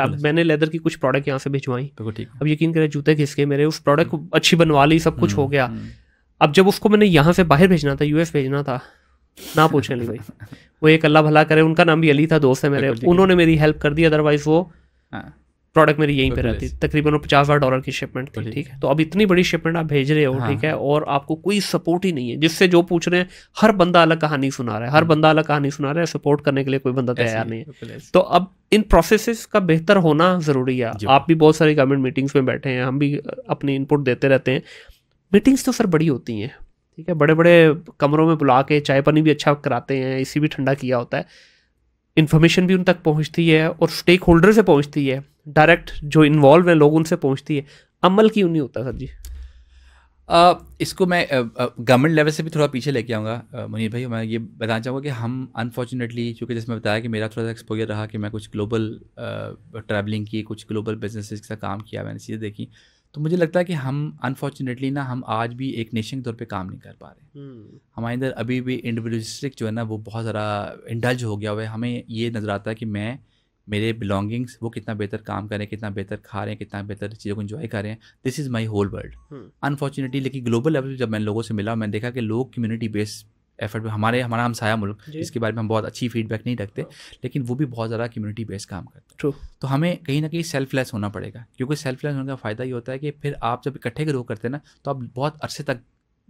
अब मैंने लेदर की कुछ प्रोडक्ट यहाँ से भिजवाई अब यकीन करें जूते घिसके मेरे उस प्रोडक्ट को अच्छी बनवा ली सब कुछ हो हम्म, गया हम्म। अब जब उसको मैंने यहाँ से बाहर भेजना था यूएस भेजना था ना पूछने अली भाई वो एक अल्लाह भला करे उनका नाम भी अली था दोस्त है मेरे उन्होंने मेरी हेल्प कर दी अदरवाइज वो हाँ। प्रोडक्ट मेरी यहीं पे रहती है तकरीबन पचास हज़ार डॉलर की शिपमेंट थी ठीक है तो अब इतनी बड़ी शिपमेंट आप भेज रहे हो हाँ। ठीक है और आपको कोई सपोर्ट ही नहीं है जिससे जो पूछ रहे हैं हर बंदा अलग कहानी सुना रहा है हर हाँ। बंदा अलग कहानी सुना रहा है सपोर्ट करने के लिए कोई बंदा तैयार नहीं है तो अब इन प्रोसेस का बेहतर होना ज़रूरी है आप भी बहुत सारी गवर्नमेंट मीटिंग्स में बैठे हैं हम भी अपनी इनपुट देते रहते हैं मीटिंग्स तो सर बड़ी होती हैं ठीक है बड़े बड़े कमरों में बुला के चाय पानी भी अच्छा कराते हैं इसी भी ठंडा किया होता है इन्फॉर्मेशन भी उन तक पहुंचती है और स्टेक होल्डर से पहुंचती है डायरेक्ट जो इन्वॉल्व हैं लोग उनसे पहुंचती है अमल क्यों नहीं होता सर जी आ, इसको मैं गवर्नमेंट लेवल से भी थोड़ा पीछे लेके आऊँगा मुनीर भाई मैं ये बताना चाहूँगा कि हम अनफॉर्चुनेटली चूँकि जैसे मैं बताया कि मेरा थोड़ा सा एक्सपोजर रहा कि मैं कुछ ग्लोबल ट्रैवलिंग की कुछ ग्लोबल बिजनेस के साथ काम किया मैंने चीज़ें देखी तो मुझे लगता है कि हम अनफॉर्चुनेटली ना हम आज भी एक नेशन के तौर पर काम नहीं कर पा रहे हम्म। हमारे अंदर अभी भी इंडिविजुअलिस्टिक जो है ना वो बहुत ज़्यादा इंडल्ज हो गया हुआ है हमें ये नज़र आता है कि मैं मेरे बिलोंगिंग्स वो कितना बेहतर काम कर रहे हैं कितना बेहतर खा रहे हैं कितना बेहतर चीज़ों को इन्जॉय कर रहे हैं this is my whole world unfortunately लेकिन ग्लोबल लेवल पर जब मैं लोगों से मिला मैंने देखा कि लोग कम्युनिटी बेस्ड एफर्ट में हमारे हमारा साया मुल्क जिसके बारे में हम बहुत अच्छी फीडबैक नहीं रखते हाँ। लेकिन वो भी बहुत ज़्यादा कम्युनिटी बेस्ड काम करते हैं तो हमें कहीं ना कहीं सेल्फलेस होना पड़ेगा क्योंकि सेल्फलेस होने का फ़ायदा ये होता है कि फिर आप जब इकट्ठे ग्रो करते हैं ना तो आप बहुत अरसे तक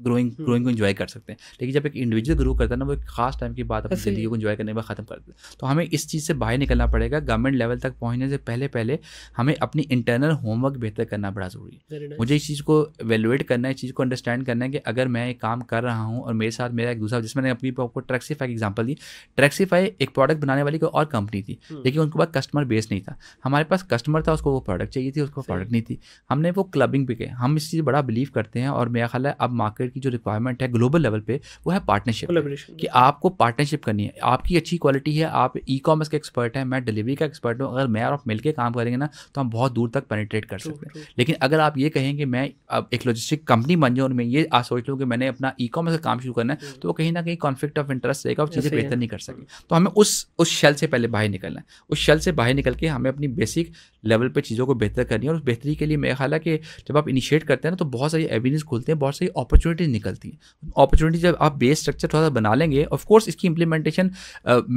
ग्रोइंग ग्रोइंग hmm. को इन्जॉय कर सकते हैं लेकिन जब एक इंडिविजुअल ग्रो करता है ना वो एक खास टाइम की बात अपनी जिंदगी को इन्जॉय करने में खत्म कर देता है तो हमें इस चीज़ से बाहर निकलना पड़ेगा गवर्नमेंट लेवल तक पहुंचने से पहले पहले हमें अपनी इंटरनल होमवर्क बेहतर करना बड़ा जरूरी है nice. मुझे इस चीज़ को वेलुएट करना है इस चीज़ को अंडरस्टैंड करना है कि अगर मैं एक काम कर रहा हूँ और मेरे साथ मेरा एक दूसरा जिसमें मैंने अपनी आपको ट्रैक्सीफाई की एग्जाम्पल दी ट्रैक्सीफाई एक प्रोडक्ट बनाने वाली कोई और कंपनी थी hmm. लेकिन उनके पास कस्टमर बेस नहीं था हमारे पास कस्टमर था उसको वो प्रोडक्ट चाहिए थी उसको प्रोडक्ट नहीं थी हमने वो क्लबिंग पे गए हम इस चीज़ बड़ा बिलीव करते हैं और मेरा ख्याल है अब मार्केट सॉफ्टवेयर की जो रिक्वायरमेंट है ग्लोबल लेवल पे वो है पार्टनरशिप कि आपको पार्टनरशिप करनी है आपकी अच्छी क्वालिटी है आप ई कॉमर्स के एक्सपर्ट हैं मैं डिलीवरी का एक्सपर्ट हूँ अगर मैं और आप मिलकर काम करेंगे ना तो हम बहुत दूर तक पेनिट्रेट कर सकते हैं लेकिन अगर आप ये कहें कि मैं अब एक लॉजिस्टिक कंपनी बन जाऊँ और मैं ये आज सोच लूँ कि मैंने अपना ई कॉमर्स का काम शुरू करना है हम्म। तो वो कहीं ना कहीं कॉन्फ्लिक्ट ऑफ इंटरेस्ट रहेगा और चीज़ें बेहतर नहीं कर सके हम्म। तो हमें उस उस शेल से पहले बाहर निकलना है उस शेल से बाहर निकल के हमें अपनी बेसिक लेवल पर चीज़ों को बेहतर करनी है और उस बेहतरी के लिए मेरा ख्याल है कि जब आप इनिशिएट करते हैं ना तो बहुत सारी एवेन्यूज खुलते हैं बहुत सारी अपॉर्चुनिटी अपॉर्चुनिटीज निकलती हैं अपॉर्चुनिटी जब आप बेस स्ट्रक्चर थोड़ा सा बना लेंगे ऑफकोर्स इसकी इंप्लीमेंटेशन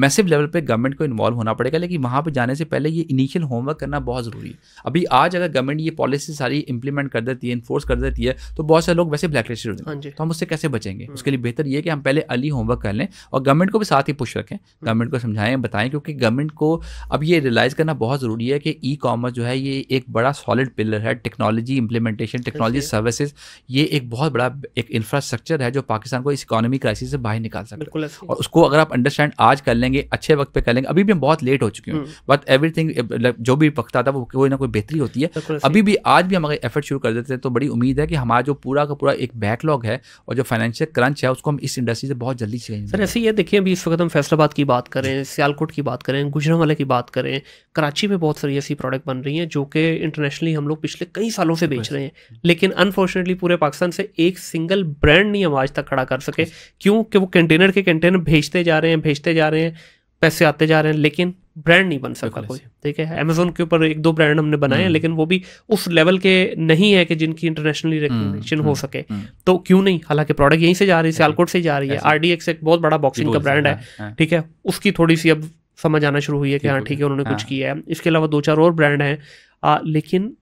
मैसिव लेवल पर गवर्नमेंट को इन्वॉल्व होना पड़ेगा लेकिन वहाँ पर जाने से पहले ये इनिशियल होमवर्क करना बहुत ज़रूरी है अभी आज अगर गवर्नमेंट ये पॉलिसी सारी इंप्लीमेंट कर देती है इन्फोर्स कर देती है तो बहुत सारे लोग वैसे ब्लैक लिस्ट होते हैं हाँ तो हम उससे कैसे बचेंगे हम्म। उसके लिए बेहतर ये कि हम पहले अली होमवर्क कर लें और गवर्नमेंट को भी साथ ही पुश रखें गवर्नमेंट हम्म। को समझाएं बताएं क्योंकि गवर्नमेंट को अब ये रियलाइज़ करना बहुत ज़रूरी है कि ई कॉमर्स जो है ये एक बड़ा सॉलिड पिलर है टेक्नोलॉजी इंप्लीमेंटेशन टेक्नोलॉजी सर्विसेज ये एक बहुत बड़ा एक एक इंफ्रास्ट्रक्चर है जो पाकिस्तान को इस इकोनॉमी क्राइसिस से बाहर निकाल सकता है और उसको अगर आप अंडरस्टैंड आज कर लेंगे अच्छे वक्त पे कर लेंगे अभी भी हम बहुत लेट हो चुके हैं हम्म। बट मतलब एवरीथिंग जो भी वक्त आता है वो कोई ना कोई बेहतरी होती है अभी भी आज भी हम अगर एफर्ट शुरू कर देते हैं तो बड़ी उम्मीद है कि हमारा जो पूरा का पूरा एक बैकलॉग है और जो फाइनेंशियल क्रंच है उसको हम इस इंडस्ट्री से बहुत जल्दी सीखेंगे सर ऐसे ये देखिए अभी इस वक्त हम फैसलाबाद की बात करें सियालकोट की बात करें गुजरावाले की बात करें कराची में बहुत सारी ऐसी प्रोडक्ट बन रही हैं जो कि इंटरनेशनली हम लोग पिछले कई सालों से बेच रहे हैं लेकिन अनफॉर्चुनेटली पूरे पाकिस्तान से एक सिंगल सिंगल ब्रांड नहीं हम आज तक खड़ा कर सके क्यों कि वो कंटेनर के कंटेनर भेजते जा रहे हैं भेजते जा रहे हैं पैसे आते जा रहे हैं लेकिन ब्रांड नहीं बन सका कोई ठीक है अमेजोन के ऊपर एक दो ब्रांड हमने बनाए हैं हम्म। लेकिन वो भी उस लेवल के नहीं है कि जिनकी इंटरनेशनली रिकॉग्निशन हम्म, हो हम्म, सके तो क्यों नहीं हालांकि प्रोडक्ट यहीं से जा रही है सियालकोट से जा रही है आर एक बहुत बड़ा बॉक्सिंग का ब्रांड है हाँ, हाँ। ठीक है उसकी थोड़ी सी अब समझ आना शुरू हुई है कि हाँ ठीक है उन्होंने कुछ हाँ। किया है इसके अलावा दो चार और ब्रांड हैं लेकिन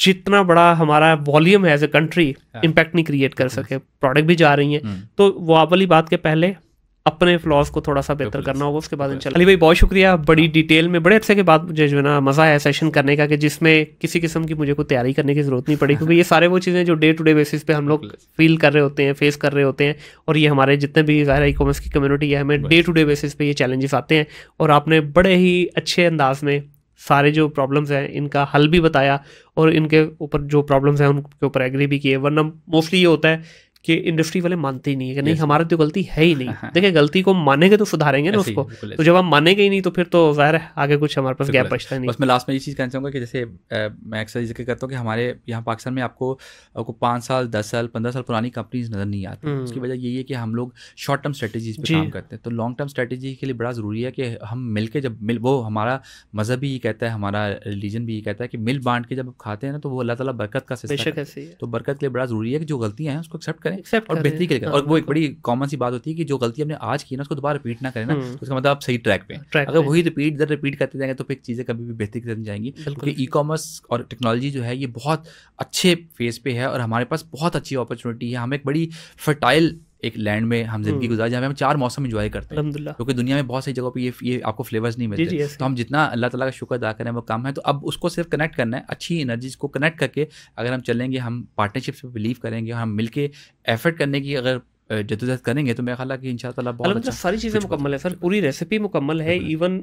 जितना बड़ा हमारा वॉल्यूम है एज ए कंट्री इम्पैक्ट नहीं क्रिएट कर सके प्रोडक्ट भी जा रही हैं hmm. तो वो आप वाली बात के पहले अपने फ्लॉज को थोड़ा सा बेहतर करना होगा उसके बाद इंशाल्लाह अली भाई बहुत शुक्रिया बड़ी डिटेल में बड़े अच्छे के बाद मुझे जो है ना मज़ा आया सेशन करने का कि जिसमें किसी किस्म की मुझे कोई तैयारी करने की ज़रूरत नहीं पड़ी क्योंकि ये सारे वो चीज़ें जो डे टू डे बेसिस पे हम लोग फील कर रहे होते हैं फेस कर रहे होते हैं और ये हमारे जितने भी ज़ाहिर ई कॉमर्स की कम्युनिटी है हमें डे टू डे बेसिस पे ये चैलेंजेस आते हैं और आपने बड़े ही अच्छे अंदाज में सारे जो प्रॉब्लम्स हैं इनका हल भी बताया और इनके ऊपर जो प्रॉब्लम्स हैं उनके ऊपर एग्री भी किए वरना मोस्टली ये होता है कि इंडस्ट्री वाले मानते ही नहीं है कि नहीं हमारे तो गलती है ही नहीं देखिए गलती को मानेंगे तो सुधारेंगे ना उसको तो जब हम मानेंगे ही नहीं तो फिर तो जाहिर है आगे कुछ हमारे पास गैप बचता नहीं उसमें लास्ट में ये चीज़ कहना चाहूँगा कि जैसे मैं अक्सर जिक्र करता हूँ कि हमारे यहाँ पाकिस्तान में आपको आपको पाँच साल दस साल पंद्रह साल पुरानी कंपनीज नज़र नहीं आती हम्म। उसकी वजह यही है कि हम लोग शॉर्ट टर्म स्ट्रेटेजी पर काम करते हैं तो लॉन्ग टर्म स्ट्रेटेजी के लिए बड़ा ज़रूरी है कि हम मिल के जब मिल वो हमारा मज़हब भी ये कहता है हमारा रिलीजन भी ये कहता है कि मिल बांट के जब खाते हैं ना तो वो अल्लाह ताला बरकत का सिस्टम तो बरकत के लिए बड़ा ज़रूरी है कि जो गलतियाँ हैं उसको एक्सेप्ट करें Except और बेहतरी के लिए करें हाँ, और वो एक बड़ी कॉमन सी बात होती है कि जो गलती हमने आज की ना उसको दोबारा रिपीट ना करें ना हम्म। उसका मतलब आप सही ट्रैक पे अगर वही रिपीट दर रिपीट करते जाएंगे तो फिर चीज़ें कभी भी बेहतरी की तरफ जाएंगी क्योंकि ई कॉमर्स और टेक्नोलॉजी जो है ये बहुत अच्छे फेज पे है और हमारे पास बहुत अच्छी अपॉर्चुनिटी है हम एक बड़ी फर्टाइल एक लैंड में हम जिंदगी हम्म। गुजार जहाँ हम चार मौसम इन्जॉय करते हैं क्योंकि दुनिया में बहुत सारी जगहों पर ये ये आपको फ्लेवर्स नहीं मिलते तो हम जितना अल्लाह ताला का शुक्र अदा करें वो कम है तो अब उसको सिर्फ कनेक्ट करना है अच्छी एनर्जीज को कनेक्ट करके अगर हम चलेंगे हम पार्टनरशिप से बिलीव करेंगे हम मिलकर एफर्ट करने की अगर जदोजहद करेंगे तो मेरा ख्याल कि इन बहुत अच्छा सारी चीज़ें मुकम्मल है सर पूरी रेसिपी मुकम्मल है इवन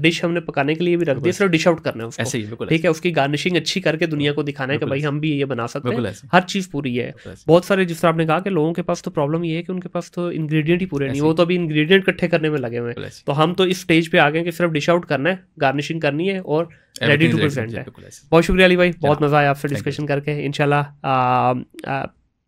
डिश हमने पकाने के लिए भी रख दी सिर्फ डिश आउट करना है ऐसे ही बिल्कुल ठीक है उसकी गार्निशिंग अच्छी करके दुनिया को दिखाना है कि भाई हम भी ये बना सकते हैं हर चीज़ पूरी है बहुत सारे जिस तरह आपने कहा कि लोगों के पास तो प्रॉब्लम ये है कि उनके पास तो इंग्रीडियंट ही पूरे नहीं वो तो अभी इंग्रीडियंट इकट्ठे करने में लगे हुए हैं तो हम तो इस स्टेज पे आ गए कि सिर्फ डिश आउट करना है गार्निशिंग करनी है और रेडी टू प्रेजेंट है बहुत शुक्रिया अली भाई बहुत मज़ा आया आपसे डिस्कशन करके इनशाला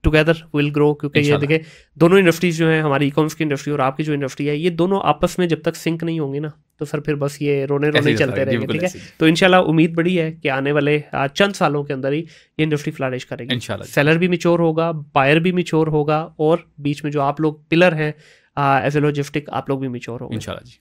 टुगेदर विल ग्रो क्योंकि ये देखिए दोनों इंडस्ट्रीज जो है हमारी इकॉमर्स की इंडस्ट्री और आपकी जो इंडस्ट्री है ये दोनों आपस में जब तक सिंक नहीं होंगे ना तो सर फिर बस ये रोने रोने चलते रहेंगे ठीक है तो इनशाला उम्मीद बड़ी है कि आने वाले चंद सालों के अंदर ही ये इंडस्ट्री फ्लारिश करेगी सेलर भी मिच्योर होगा बायर भी मिच्योर होगा और बीच में जो आप लोग पिलर हैं एज ए लॉजिस्टिक आप लोग भी मिच्योर होंगे जी